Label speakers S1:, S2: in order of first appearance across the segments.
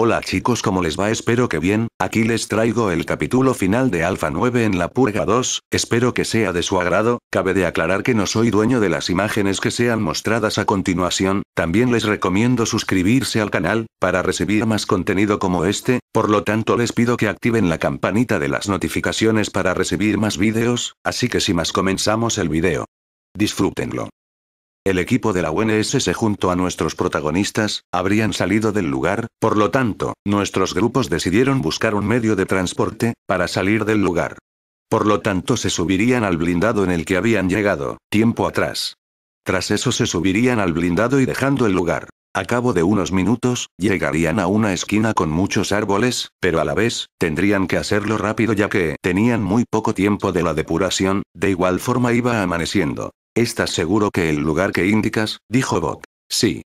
S1: Hola chicos, ¿cómo les va? Espero que bien, aquí les traigo el capítulo final de Alpha 9 en la Purga 2, espero que sea de su agrado, cabe de aclarar que no soy dueño de las imágenes que sean mostradas a continuación, también les recomiendo suscribirse al canal, para recibir más contenido como este, por lo tanto les pido que activen la campanita de las notificaciones para recibir más vídeos, así que sin más comenzamos el video. Disfrútenlo. El equipo de la UNSS junto a nuestros protagonistas, habrían salido del lugar, por lo tanto, nuestros grupos decidieron buscar un medio de transporte, para salir del lugar. Por lo tanto se subirían al blindado en el que habían llegado, tiempo atrás. Tras eso se subirían al blindado y dejando el lugar. A cabo de unos minutos, llegarían a una esquina con muchos árboles, pero a la vez, tendrían que hacerlo rápido ya que tenían muy poco tiempo de la depuración, de igual forma iba amaneciendo. ¿Estás seguro que el lugar que indicas? dijo Bob. Sí.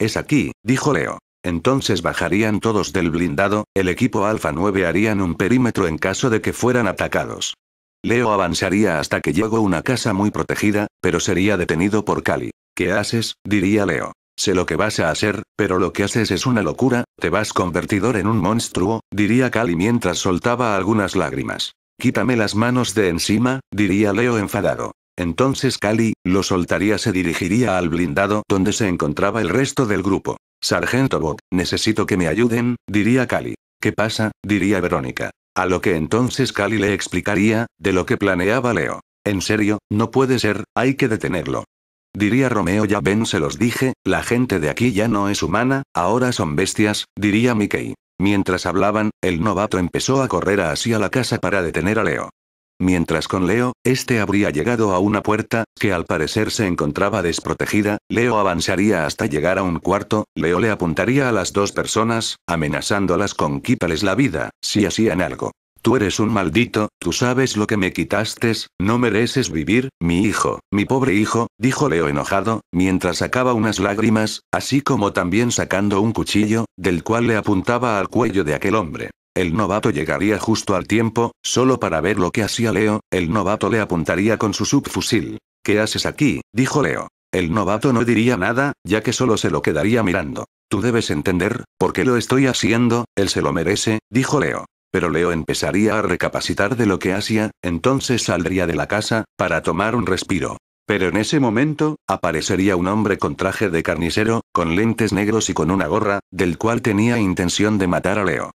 S1: Es aquí, dijo Leo. Entonces bajarían todos del blindado, el equipo Alfa 9 harían un perímetro en caso de que fueran atacados. Leo avanzaría hasta que llegó una casa muy protegida, pero sería detenido por Cali. ¿Qué haces? diría Leo. Sé lo que vas a hacer, pero lo que haces es una locura, te vas convertidor en un monstruo, diría Cali mientras soltaba algunas lágrimas. Quítame las manos de encima, diría Leo enfadado. Entonces Cali, lo soltaría se dirigiría al blindado donde se encontraba el resto del grupo. Sargento Bot, necesito que me ayuden, diría Cali. ¿Qué pasa? diría Verónica. A lo que entonces Cali le explicaría, de lo que planeaba Leo. En serio, no puede ser, hay que detenerlo. Diría Romeo ya ven se los dije, la gente de aquí ya no es humana, ahora son bestias, diría Mickey. Mientras hablaban, el novato empezó a correr hacia la casa para detener a Leo. Mientras con Leo, este habría llegado a una puerta, que al parecer se encontraba desprotegida, Leo avanzaría hasta llegar a un cuarto, Leo le apuntaría a las dos personas, amenazándolas con quítales la vida, si hacían algo. Tú eres un maldito, tú sabes lo que me quitaste, no mereces vivir, mi hijo, mi pobre hijo, dijo Leo enojado, mientras sacaba unas lágrimas, así como también sacando un cuchillo, del cual le apuntaba al cuello de aquel hombre. El novato llegaría justo al tiempo, solo para ver lo que hacía Leo, el novato le apuntaría con su subfusil. ¿Qué haces aquí? dijo Leo. El novato no diría nada, ya que solo se lo quedaría mirando. Tú debes entender, porque lo estoy haciendo, él se lo merece, dijo Leo. Pero Leo empezaría a recapacitar de lo que hacía, entonces saldría de la casa, para tomar un respiro. Pero en ese momento, aparecería un hombre con traje de carnicero, con lentes negros y con una gorra, del cual tenía intención de matar a Leo.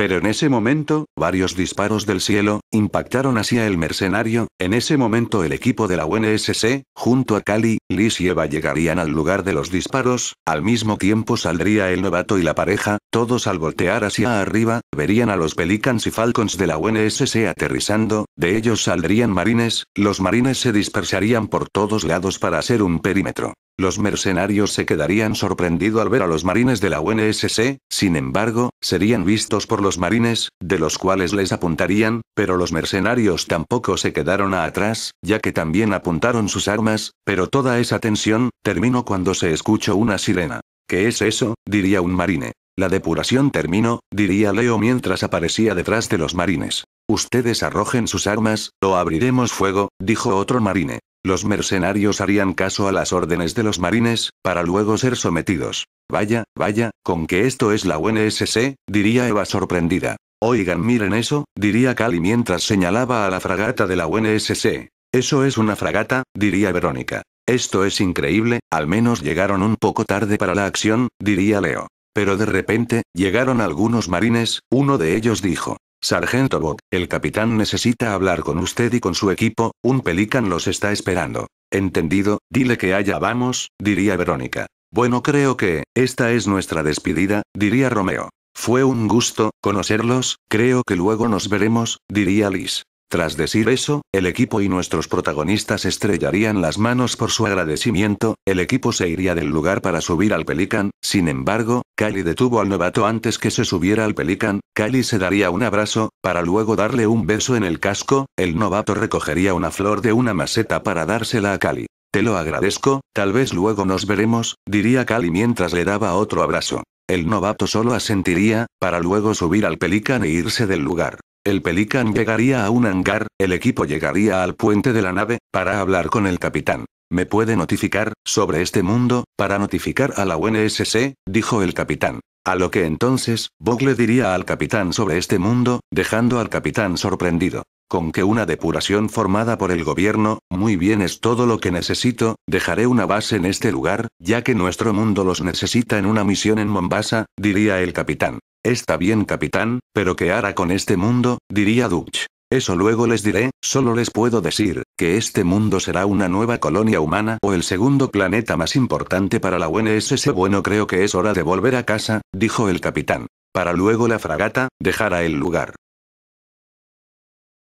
S1: Pero en ese momento, varios disparos del cielo, impactaron hacia el mercenario, en ese momento el equipo de la UNSC, junto a Cali, Liz y Eva llegarían al lugar de los disparos, al mismo tiempo saldría el novato y la pareja, todos al voltear hacia arriba, verían a los Pelicans y Falcons de la UNSC aterrizando, de ellos saldrían marines, los marines se dispersarían por todos lados para hacer un perímetro. Los mercenarios se quedarían sorprendidos al ver a los marines de la UNSC, sin embargo, serían vistos por los marines, de los cuales les apuntarían, pero los mercenarios tampoco se quedaron a atrás, ya que también apuntaron sus armas, pero toda esa tensión, terminó cuando se escuchó una sirena. ¿Qué es eso? diría un marine. La depuración terminó, diría Leo mientras aparecía detrás de los marines. Ustedes arrojen sus armas, o abriremos fuego, dijo otro marine. Los mercenarios harían caso a las órdenes de los marines, para luego ser sometidos. Vaya, vaya, con que esto es la UNSC, diría Eva sorprendida. Oigan, miren eso, diría Cali mientras señalaba a la fragata de la UNSC. Eso es una fragata, diría Verónica. Esto es increíble, al menos llegaron un poco tarde para la acción, diría Leo. Pero de repente, llegaron algunos marines, uno de ellos dijo, Sargento Bob, el capitán necesita hablar con usted y con su equipo, un pelican los está esperando. Entendido, dile que allá vamos, diría Verónica. Bueno, creo que, esta es nuestra despedida, diría Romeo. Fue un gusto, conocerlos, creo que luego nos veremos, diría Liz. Tras decir eso, el equipo y nuestros protagonistas estrellarían las manos por su agradecimiento, el equipo se iría del lugar para subir al Pelican, sin embargo, Cali detuvo al novato antes que se subiera al Pelican, Cali se daría un abrazo, para luego darle un beso en el casco, el novato recogería una flor de una maceta para dársela a Cali. Te lo agradezco, tal vez luego nos veremos, diría Cali mientras le daba otro abrazo. El novato solo asentiría, para luego subir al Pelican e irse del lugar. El Pelican llegaría a un hangar, el equipo llegaría al puente de la nave, para hablar con el capitán. ¿Me puede notificar, sobre este mundo, para notificar a la UNSC? dijo el capitán. A lo que entonces, Bog le diría al capitán sobre este mundo, dejando al capitán sorprendido. Con que una depuración formada por el gobierno, muy bien es todo lo que necesito, dejaré una base en este lugar, ya que nuestro mundo los necesita en una misión en Mombasa, diría el capitán. Está bien capitán, pero ¿qué hará con este mundo? diría duch Eso luego les diré, solo les puedo decir, que este mundo será una nueva colonia humana o el segundo planeta más importante para la UNSS. Bueno creo que es hora de volver a casa, dijo el capitán. Para luego la fragata, dejará el lugar.